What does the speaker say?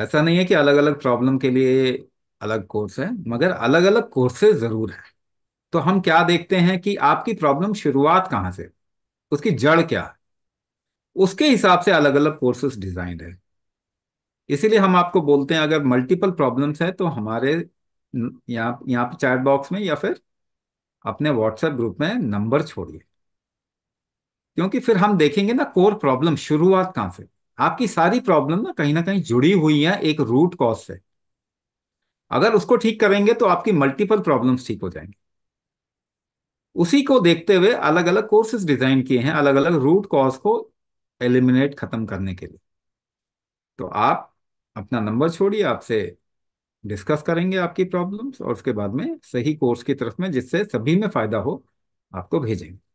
ऐसा नहीं है कि अलग अलग प्रॉब्लम के लिए अलग कोर्स है मगर अलग अलग कोर्सेज जरूर है तो हम क्या देखते हैं कि आपकी प्रॉब्लम शुरुआत कहाँ से उसकी जड़ क्या है उसके हिसाब से अलग अलग कोर्सेज डिजाइंड है इसीलिए हम आपको बोलते हैं अगर मल्टीपल प्रॉब्लम्स हैं तो हमारे यहाँ यहाँ पे चैट बॉक्स में या फिर अपने व्हाट्सएप ग्रुप में नंबर छोड़िए क्योंकि फिर हम देखेंगे ना कोर प्रॉब्लम शुरुआत कहाँ से आपकी सारी प्रॉब्लम ना कहीं ना कहीं जुड़ी हुई है एक रूट कॉज से अगर उसको ठीक करेंगे तो आपकी मल्टीपल प्रॉब्लम्स ठीक हो जाएंगे उसी को देखते हुए अलग अलग कोर्सेज डिजाइन किए हैं अलग अलग रूट कॉज को एलिमिनेट खत्म करने के लिए तो आप अपना नंबर छोड़िए आपसे डिस्कस करेंगे आपकी प्रॉब्लम्स और उसके बाद में सही कोर्स की तरफ में जिससे सभी में फायदा हो आपको भेजेंगे